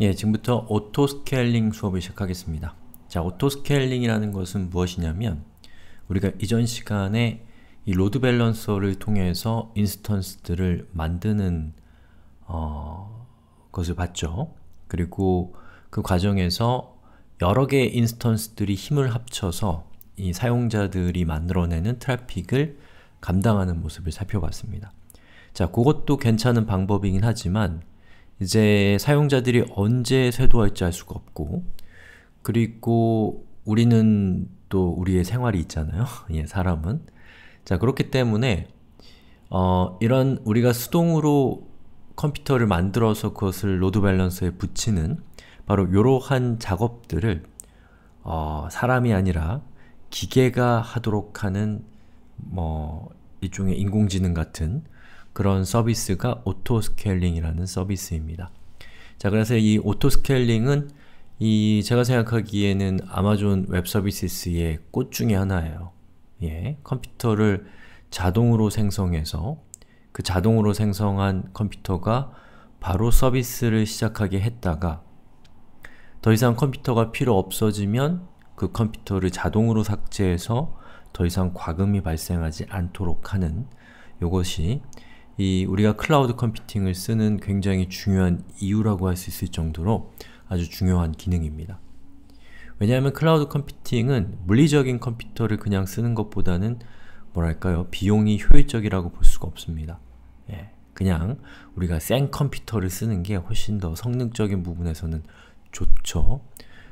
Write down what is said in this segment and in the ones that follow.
예, 지금부터 오토 스케일링 수업을 시작하겠습니다. 자, 오토 스케일링이라는 것은 무엇이냐면 우리가 이전 시간에 이 로드 밸런서를 통해서 인스턴스들을 만드는 어, 것을 봤죠. 그리고 그 과정에서 여러 개의 인스턴스들이 힘을 합쳐서 이 사용자들이 만들어내는 트래픽을 감당하는 모습을 살펴봤습니다. 자, 그것도 괜찮은 방법이긴 하지만 이제 사용자들이 언제 쇄도할지 알 수가 없고 그리고 우리는 또 우리의 생활이 있잖아요. 예, 사람은. 자, 그렇기 때문에 어, 이런 우리가 수동으로 컴퓨터를 만들어서 그것을 로드 밸런서에 붙이는 바로 이러한 작업들을 어, 사람이 아니라 기계가 하도록 하는 뭐 일종의 인공지능 같은 그런 서비스가 오토스케일링이라는 서비스입니다. 자, 그래서 이 오토스케일링은 이 제가 생각하기에는 아마존 웹서비스의 꽃 중에 하나예요. 예, 컴퓨터를 자동으로 생성해서 그 자동으로 생성한 컴퓨터가 바로 서비스를 시작하게 했다가 더 이상 컴퓨터가 필요 없어지면 그 컴퓨터를 자동으로 삭제해서 더 이상 과금이 발생하지 않도록 하는 요것이 이 우리가 클라우드 컴퓨팅을 쓰는 굉장히 중요한 이유라고 할 수 있을 정도로 아주 중요한 기능입니다. 왜냐하면 클라우드 컴퓨팅은 물리적인 컴퓨터를 그냥 쓰는 것보다는 뭐랄까요? 비용이 효율적이라고 볼 수가 없습니다. 예, 그냥 우리가 센 컴퓨터를 쓰는 게 훨씬 더 성능적인 부분에서는 좋죠.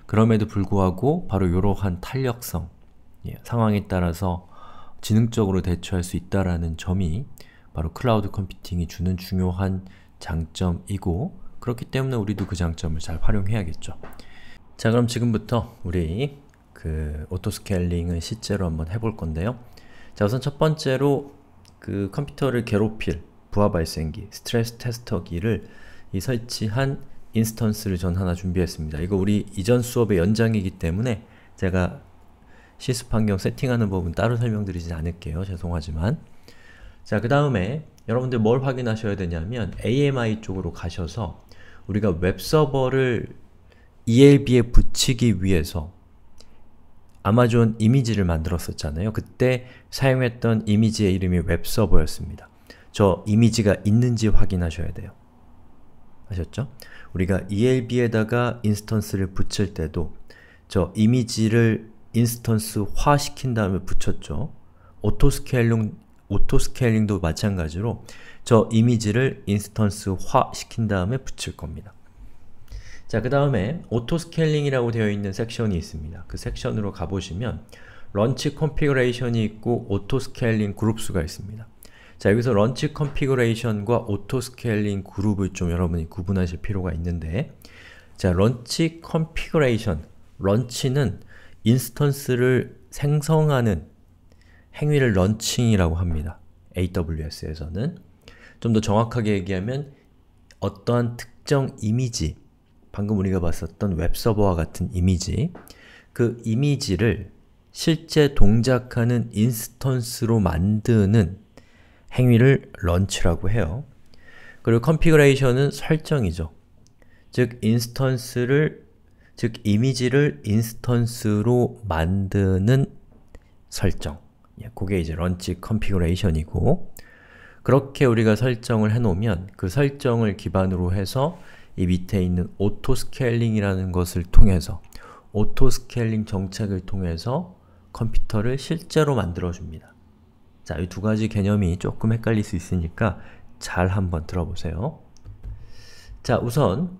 그럼에도 불구하고 바로 이러한 탄력성, 예, 상황에 따라서 지능적으로 대처할 수 있다라는 점이 바로 클라우드 컴퓨팅이 주는 중요한 장점이고 그렇기 때문에 우리도 그 장점을 잘 활용해야겠죠. 자 그럼 지금부터 우리 그 오토스케일링을 실제로 한번 해볼 건데요. 자 우선 첫 번째로 그 컴퓨터를 괴롭힐 부하 발생기, 스트레스 테스터기를 이 설치한 인스턴스를 전 하나 준비했습니다. 이거 우리 이전 수업의 연장이기 때문에 제가 실습 환경 세팅하는 법은 따로 설명드리진 않을게요. 죄송하지만 자, 그 다음에 여러분들 뭘 확인하셔야 되냐면 AMI 쪽으로 가셔서 우리가 웹서버를 ELB에 붙이기 위해서 아마존 이미지를 만들었었잖아요. 그때 사용했던 이미지의 이름이 웹서버였습니다. 저 이미지가 있는지 확인하셔야 돼요. 아셨죠? 우리가 ELB에다가 인스턴스를 붙일 때도 저 이미지를 인스턴스화 시킨 다음에 붙였죠. 오토스케일링 오토 스케일링도 마찬가지로 저 이미지를 인스턴스화 시킨 다음에 붙일 겁니다. 자, 그 다음에 오토 스케일링이라고 되어 있는 섹션이 있습니다. 그 섹션으로 가보시면 런치 컨피그레이션이 있고 오토 스케일링 그룹수가 있습니다. 자, 여기서 런치 컨피그레이션과 오토 스케일링 그룹을 좀 여러분이 구분하실 필요가 있는데 자, 런치 컨피그레이션, 런치는 인스턴스를 생성하는 행위를 런칭이라고 합니다. AWS에서는 좀 더 정확하게 얘기하면 어떠한 특정 이미지, 방금 우리가 봤었던 웹서버와 같은 이미지 그 이미지를 실제 동작하는 인스턴스로 만드는 행위를 런치라고 해요. 그리고 컨피그레이션은 설정이죠. 즉, 인스턴스를, 즉 이미지를 인스턴스로 만드는 설정 예, 그게 이제 런치 컨피그레이션이고 그렇게 우리가 설정을 해놓으면 그 설정을 기반으로 해서 이 밑에 있는 오토 스케일링이라는 것을 통해서 오토 스케일링 정책을 통해서 컴퓨터를 실제로 만들어줍니다. 자, 이 두 가지 개념이 조금 헷갈릴 수 있으니까 잘 한번 들어보세요. 자, 우선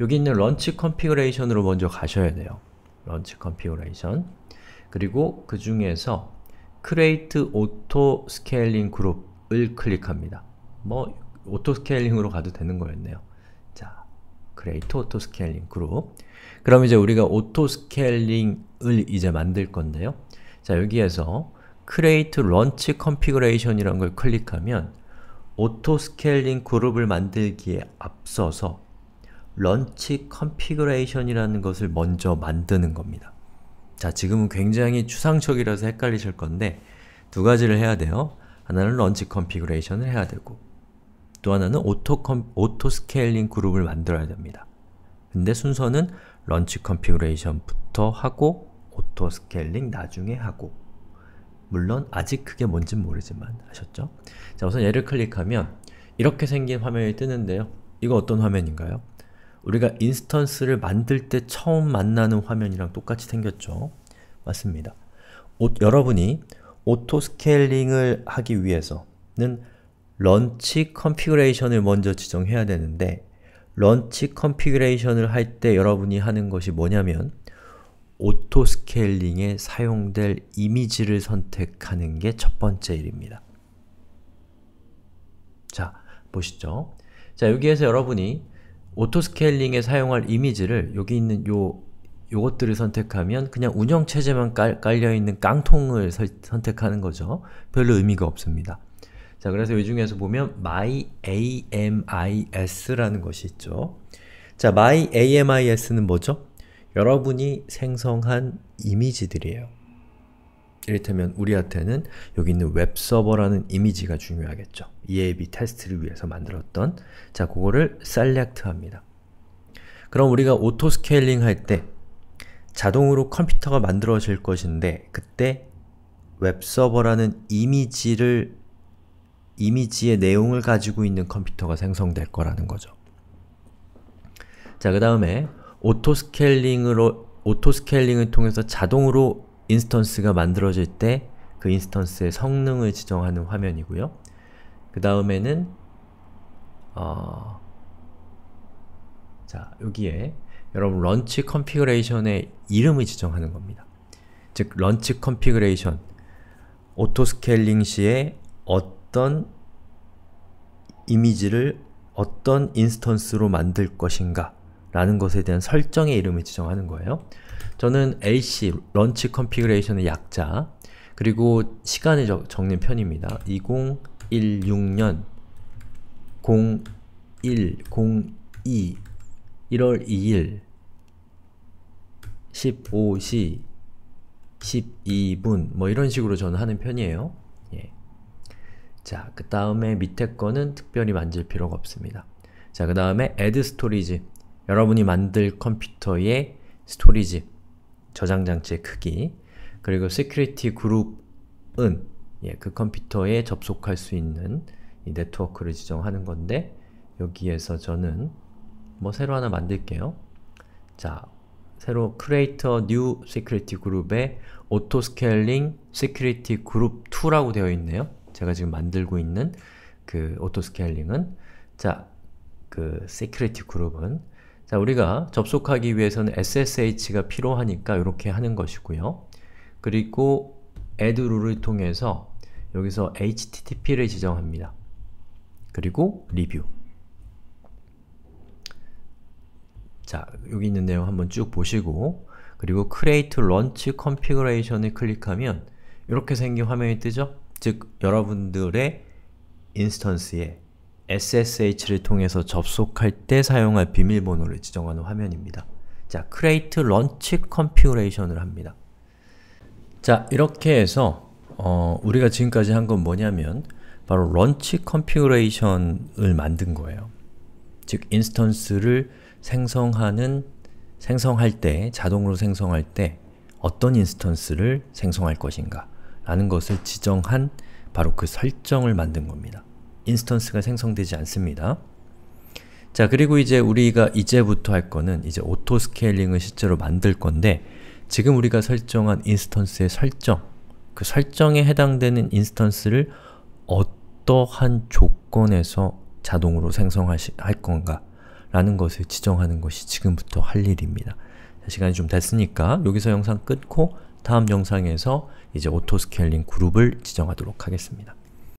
여기 있는 런치 컨피그레이션으로 먼저 가셔야 돼요. 런치 컨피그레이션 그리고 그 중에서 create auto scaling group을 클릭합니다. 뭐 auto scaling으로 가도 되는 거였네요. 자, create auto scaling group. 그럼 이제 우리가 auto scaling을 이제 만들 건데요. 자, 여기에서 create launch configuration이라는 걸 클릭하면 auto scaling 그룹을 만들기에 앞서서 launch configuration이라는 것을 먼저 만드는 겁니다. 자, 지금은 굉장히 추상적이라서 헷갈리실 건데 두 가지를 해야 돼요. 하나는 런치 컨피그레이션을 해야 되고 또 하나는 오토, 컴, 오토 스케일링 그룹을 만들어야 됩니다. 근데 순서는 런치 컨피그레이션부터 하고 오토 스케일링 나중에 하고 물론 아직 그게 뭔진 모르지만 아셨죠? 자 우선 얘를 클릭하면 이렇게 생긴 화면이 뜨는데요. 이거 어떤 화면인가요? 우리가 인스턴스를 만들 때 처음 만나는 화면이랑 똑같이 생겼죠? 맞습니다. 오, 여러분이 오토 스케일링을 하기 위해서는 런치 컨피그레이션을 먼저 지정해야 되는데 런치 컨피그레이션을 할 때 여러분이 하는 것이 뭐냐면 오토 스케일링에 사용될 이미지를 선택하는 게 첫 번째 일입니다. 자, 보시죠. 자, 여기에서 여러분이 오토스케일링에 사용할 이미지를 여기 있는 요 요것들을 선택하면 그냥 운영체제만 깔, 려있는 깡통을 설, 선택하는 거죠. 별로 의미가 없습니다. 자, 그래서 이 중에서 보면 myamis라는 것이 있죠. 자, myamis는 뭐죠? 여러분이 생성한 이미지들이에요. 이를테면 우리한테는 여기 있는 웹서버라는 이미지가 중요하겠죠. EAB 테스트를 위해서 만들었던 자, 그거를 셀렉트 합니다. 그럼 우리가 오토 스케일링 할 때 자동으로 컴퓨터가 만들어질 것인데 그때 웹서버라는 이미지를 이미지의 내용을 가지고 있는 컴퓨터가 생성될 거라는 거죠. 자, 그 다음에 오토 스케일링으로 오토 스케일링을 통해서 자동으로 인스턴스가 만들어질 때 그 인스턴스의 성능을 지정하는 화면이고요. 그 다음에는 어... 자 여기에 여러분 런치 컨피그레이션의 이름을 지정하는 겁니다. 즉 런치 컨피그레이션 오토 스케일링 시에 어떤 이미지를 어떤 인스턴스로 만들 것인가 라는 것에 대한 설정의 이름을 지정하는 거예요. 저는 AC, 런치 컨피그레이션의 약자, 그리고 시간을 적, 적는 편입니다. 2016년 01, 02, 1월 2일 15시 12분 뭐 이런 식으로 저는 하는 편이에요. 예. 자, 그 다음에 밑에 거는 특별히 만질 필요가 없습니다. 자, 그 다음에 add storage 여러분이 만들 컴퓨터의 스토리지, 저장장치의 크기, 그리고 시큐리티 그룹은 예, 그 컴퓨터에 접속할 수 있는 이 네트워크를 지정하는 건데 여기에서 저는 뭐 새로 하나 만들게요. 자, 새로 c r e a t e r new security group에 auto scaling security group 2라고 되어 있네요. 제가 지금 만들고 있는 그 auto scaling은 자, 그 security group은 자, 우리가 접속하기 위해서는 SSH가 필요하니까 이렇게 하는 것이고요. 그리고 addRule을 통해서 여기서 HTTP를 지정합니다. 그리고 리뷰 자, 여기 있는 내용 한번 쭉 보시고 그리고 Create Launch Configuration을 클릭하면 이렇게 생긴 화면이 뜨죠? 즉, 여러분들의 인스턴스에 SSH를 통해서 접속할 때 사용할 비밀번호를 지정하는 화면입니다. 자, create launch configuration을 합니다. 자, 이렇게 해서 어, 우리가 지금까지 한 건 뭐냐면 바로 launch configuration을 만든 거예요. 즉, 인스턴스를 생성하는 생성할 때, 자동으로 생성할 때 어떤 인스턴스를 생성할 것인가 라는 것을 지정한 바로 그 설정을 만든 겁니다. 인스턴스가 생성되지 않습니다. 자 그리고 이제 우리가 이제부터 할 거는 이제 오토 스케일링을 실제로 만들 건데 지금 우리가 설정한 인스턴스의 설정 그 설정에 해당되는 인스턴스를 어떠한 조건에서 자동으로 생성할 건가 라는 것을 지정하는 것이 지금부터 할 일입니다. 시간이 좀 됐으니까 여기서 영상 끊고 다음 영상에서 이제 오토 스케일링 그룹을 지정하도록 하겠습니다.